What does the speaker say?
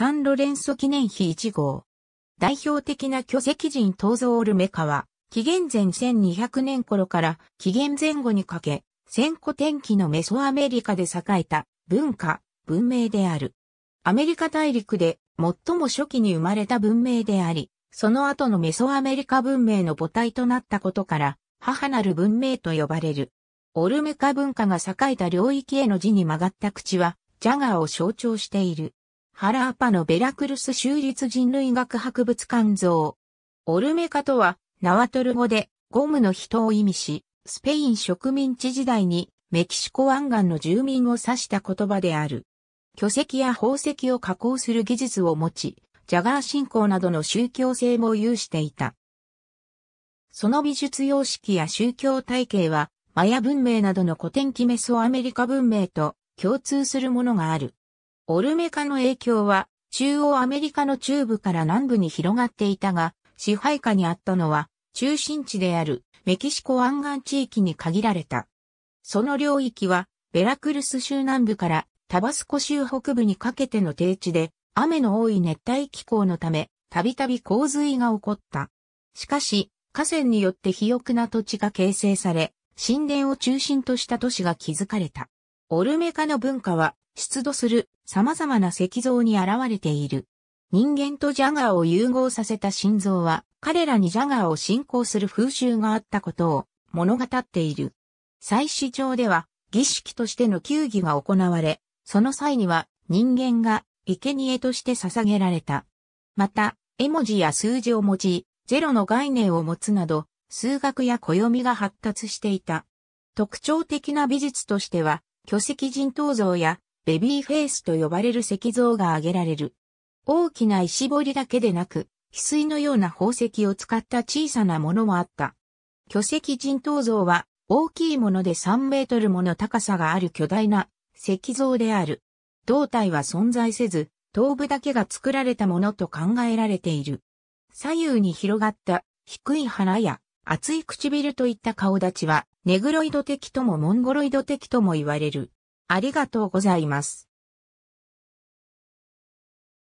サンロレンソ記念碑1号。代表的な巨石人東蔵オルメカは、紀元前1200年頃から紀元前後にかけ、戦古天気のメソアメリカで栄えた文化、文明である。アメリカ大陸で最も初期に生まれた文明であり、その後のメソアメリカ文明の母体となったことから、母なる文明と呼ばれる。オルメカ文化が栄えた領域への字に曲がった口は、ジャガーを象徴している。ハラーパのベラクルス州立人類学博物館像。オルメカとは、ナワトル語で、ゴムの人を意味し、スペイン植民地時代に、メキシコ湾岸の住民を指した言葉である。巨石や宝石を加工する技術を持ち、ジャガー信仰などの宗教性も有していた。その美術様式や宗教体系は、マヤ文明などの古典キメソアメリカ文明と共通するものがある。オルメカの影響は中央アメリカの中部から南部に広がっていたが、支配下にあったのは中心地であるメキシコ湾岸地域に限られた。その領域はベラクルス州南部からタバスコ州北部にかけての低地で雨の多い熱帯気候のためたびたび洪水が起こった。しかし河川によって肥沃な土地が形成され神殿を中心とした都市が築かれた。オルメカの文化は出土する様々な石像に現れている。人間とジャガーを融合させた心臓は、彼らにジャガーを信仰する風習があったことを物語っている。祭祀場では、儀式としての球技が行われ、その際には人間が生贄として捧げられた。また、絵文字や数字を用い、ゼロの概念を持つなど、数学や暦が発達していた。特徴的な美術としては、巨石人頭像やベビーフェイスと呼ばれる石像が挙げられる。大きな石彫りだけでなく、翡翠のような宝石を使った小さなものもあった。巨石人頭像は、大きいもので3メートルもの高さがある巨大な石像である。胴体は存在せず、頭部だけが作られたものと考えられている。左右に広がった低い鼻や厚い唇といった顔立ちは、ネグロイド的ともモンゴロイド的とも言われる。ありがとうございます。